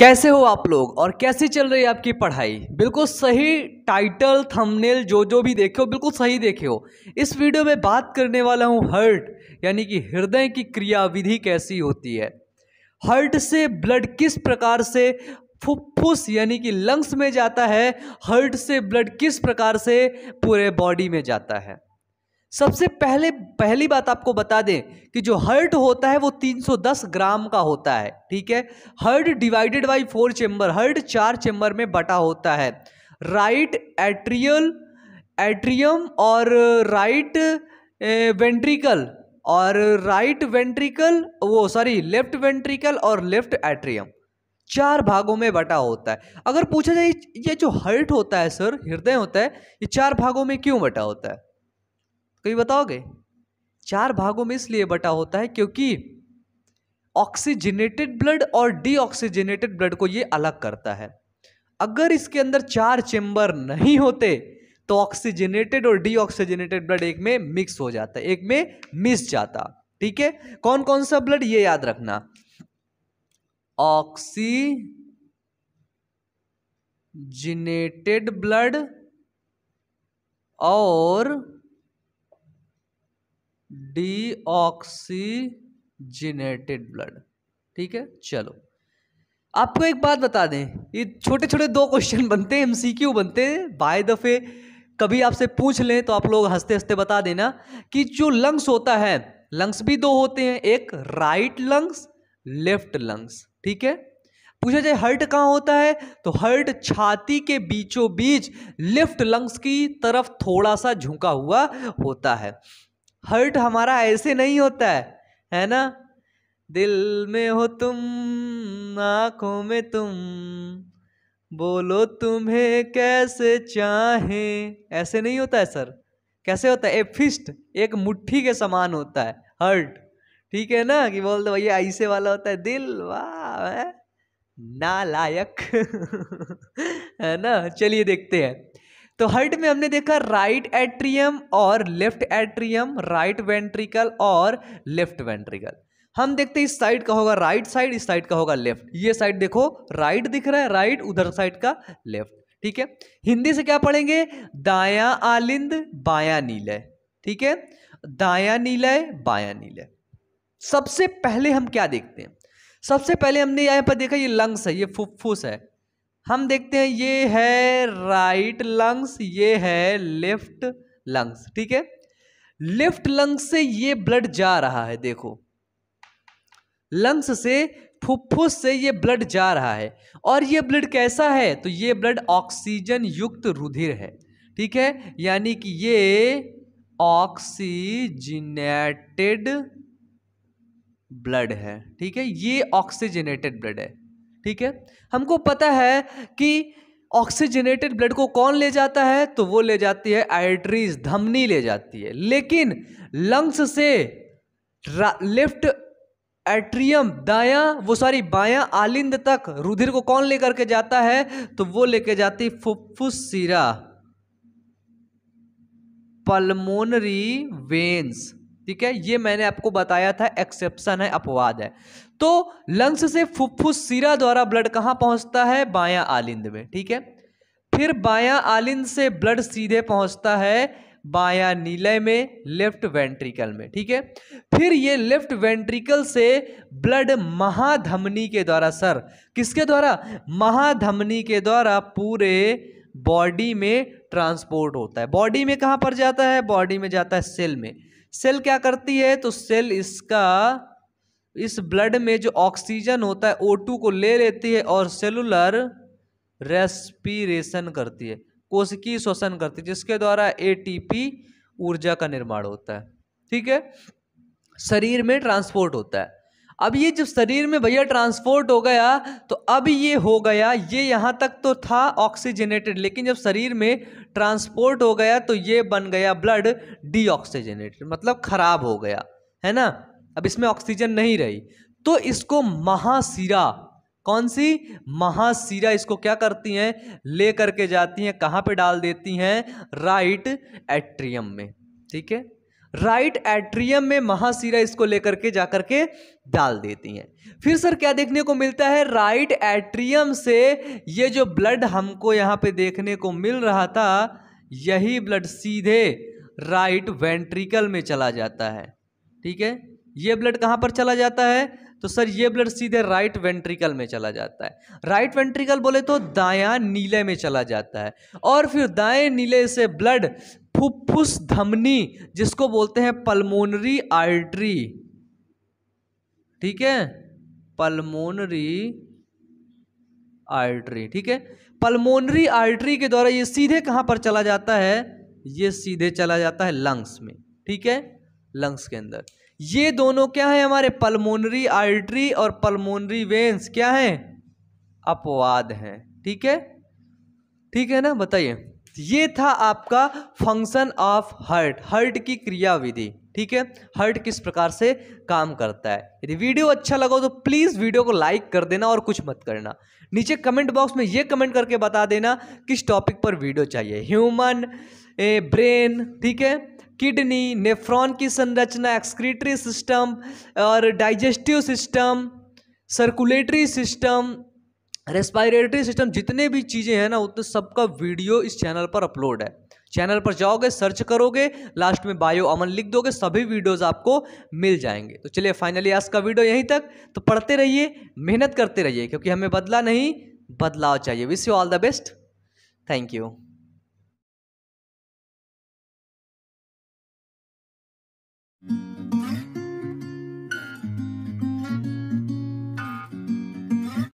कैसे हो आप लोग और कैसे चल रही है आपकी पढ़ाई बिल्कुल सही टाइटल थंबनेल जो जो भी देखे हो बिल्कुल सही देखे हो इस वीडियो में बात करने वाला हूँ हर्ट यानी कि हृदय की क्रियाविधि कैसी होती है हर्ट से ब्लड किस प्रकार से फुफ्फुस यानी कि लंग्स में जाता है हर्ट से ब्लड किस प्रकार से पूरे बॉडी में जाता है सबसे पहले पहली बात आपको बता दें कि जो हर्ट होता है वो 310 ग्राम का होता है ठीक है heart divided by four chamber heart चार चेंबर में बटा होता है राइट एट्रियल एट्रियम और राइट वेंट्रिकल और राइट वेंट्रिकल वो सॉरी लेफ्ट वेंट्रिकल और लेफ्ट एट्रियम चार भागों में बटा होता है अगर पूछा जाए ये जो हर्ट होता है सर हृदय होता है ये चार भागों में क्यों बटा होता है तो कभी बताओगे चार भागों में इसलिए बटा होता है क्योंकि ऑक्सीजनेटेड ब्लड और डीऑक्सीजनेटेड ब्लड को ये अलग करता है अगर इसके अंदर चार चेंबर नहीं होते तो ऑक्सीजनेटेड और डीऑक्सीजनेटेड ब्लड एक में मिक्स हो जाता एक में मिस जाता ठीक है कौन कौन सा ब्लड ये याद रखना ऑक्सीजनेटेड ब्लड और डीऑक्सीजिनेटेड ब्लड ठीक है चलो आपको एक बात बता दें ये छोटे छोटे दो क्वेश्चन बनते हैं एमसीक्यू बनते हैं बाय दफ़े कभी आपसे पूछ लें तो आप लोग हंसते हंसते बता देना कि जो लंग्स होता है लंग्स भी दो होते हैं एक राइट लंग्स लेफ्ट लंग्स ठीक है पूछा जाए हर्ट कहाँ होता है तो हर्ट छाती के बीचों बीच लेफ्ट लंग्स की तरफ थोड़ा सा झुका हुआ होता है हर्ट हमारा ऐसे नहीं होता है है ना दिल में हो तुम आंखों में तुम बोलो तुम्हें कैसे चाहे ऐसे नहीं होता है सर कैसे होता है ए फिस्ट एक मुट्ठी के समान होता है हर्ट ठीक है ना कि बोलते भैया ऐसे वाला होता है दिल वाह नालायक है ना चलिए देखते हैं तो हर्ट में हमने देखा राइट एट्रियम और लेफ्ट एट्रियम राइट वेंट्रिकल और लेफ्ट वेंट्रिकल हम देखते हैं इस साइड का होगा राइट साइड इस साइड का होगा लेफ्ट ये साइड देखो राइट दिख रहा है राइट उधर साइड का लेफ्ट ठीक है हिंदी से क्या पढ़ेंगे दाया आलिंद बाया नीलय ठीक है दाया नीलय बाया नीलय सबसे पहले हम क्या देखते हैं सबसे पहले हमने यहाँ पर देखा ये लंग्स है ये फुफ्फुस है हम देखते हैं ये है राइट लंग्स ये है लेफ्ट लंग्स ठीक है लेफ्ट लंग्स से ये ब्लड जा रहा है देखो लंग्स से फुफ्फुस से ये ब्लड जा रहा है और ये ब्लड कैसा है तो ये ब्लड ऑक्सीजन युक्त रुधिर है ठीक है यानी कि ये ऑक्सीजनेटेड ब्लड है ठीक है ये ऑक्सीजनेटेड ब्लड है ठीक है हमको पता है कि ऑक्सीजनेटेड ब्लड को कौन ले जाता है तो वो ले जाती है आइट्रीज धमनी ले जाती है लेकिन लंग्स से लेफ्ट एट्रियम दाया वो सॉरी बाया आलिंद तक रुधिर को कौन लेकर के जाता है तो वो लेके जाती फुफ्फुस सीरा पल्मोनरी वेन्स ठीक है ये मैंने आपको बताया था एक्सेप्शन है अपवाद है तो लंग्स से फुफ्फुस सिरा द्वारा ब्लड कहाँ पहुँचता है बायां आलिंद में ठीक है फिर बायां आलिंद से ब्लड सीधे पहुँचता है बायां नीलय में लेफ्ट वेंट्रिकल में ठीक है फिर ये लेफ्ट वेंट्रिकल से ब्लड महाधमनी के द्वारा सर किसके द्वारा महाधमनी के द्वारा पूरे बॉडी में ट्रांसपोर्ट होता है बॉडी में कहाँ पर जाता है बॉडी में जाता है सेल में सेल क्या करती है तो सेल इसका इस ब्लड में जो ऑक्सीजन होता है टू को ले लेती है और सेलुलर रेस्पिरेशन करती है कोशिकी श्वसन करती है जिसके द्वारा एटीपी ऊर्जा का निर्माण होता है ठीक है शरीर में ट्रांसपोर्ट होता है अब ये जब शरीर में भैया ट्रांसपोर्ट हो गया तो अब ये हो गया ये यहाँ तक तो था ऑक्सीजनेटेड लेकिन जब शरीर में ट्रांसपोर्ट हो गया तो ये बन गया ब्लड डीऑक्सीजनेटेड मतलब खराब हो गया है ना अब इसमें ऑक्सीजन नहीं रही तो इसको महासिरा कौन सी महासिरा इसको क्या करती हैं ले करके जाती हैं कहाँ पे डाल देती हैं राइट एट्रियम में ठीक है राइट एट्रियम में महाशिरा इसको लेकर के जाकर के डाल देती हैं फिर सर क्या देखने को मिलता है राइट एट्रियम से ये जो ब्लड हमको यहाँ पे देखने को मिल रहा था यही ब्लड सीधे राइट वेंट्रिकल में चला जाता है ठीक है ये ब्लड कहाँ पर चला जाता है तो सर ये ब्लड सीधे राइट वेंट्रिकल में चला जाता है राइट वेंट्रिकल बोले तो दाया नीले में चला जाता है और फिर दाएं नीले से ब्लड फुफ्फुस धमनी जिसको बोलते हैं पल्मोनरी आर्टरी ठीक है पल्मोनरी आर्टरी ठीक है पल्मोनरी आर्टरी के द्वारा ये सीधे कहां पर चला जाता है ये सीधे चला जाता है लंग्स में ठीक है लंग्स के अंदर ये दोनों क्या है हमारे पल्मोनरी आर्टरी और पल्मोनरी वेंस क्या है अपवाद हैं ठीक है ठीक है ना बताइए ये था आपका फंक्शन ऑफ हर्ट हर्ट की क्रियाविधि ठीक है हर्ट किस प्रकार से काम करता है यदि वीडियो अच्छा लगा तो प्लीज़ वीडियो को लाइक कर देना और कुछ मत करना नीचे कमेंट बॉक्स में ये कमेंट करके बता देना किस टॉपिक पर वीडियो चाहिए ह्यूमन ए ब्रेन ठीक है किडनी नेफ्रॉन की संरचना एक्सक्रीटरी सिस्टम और digestive system circulatory system respiratory system जितने भी चीज़ें हैं ना उतने सबका वीडियो इस चैनल पर अपलोड है चैनल पर जाओगे सर्च करोगे लास्ट में बायो अमन लिख दोगे सभी वीडियोस आपको मिल जाएंगे तो चलिए फाइनली आज का वीडियो यहीं तक तो पढ़ते रहिए मेहनत करते रहिए क्योंकि हमें बदला नहीं बदलाव चाहिए wish you all the best thank you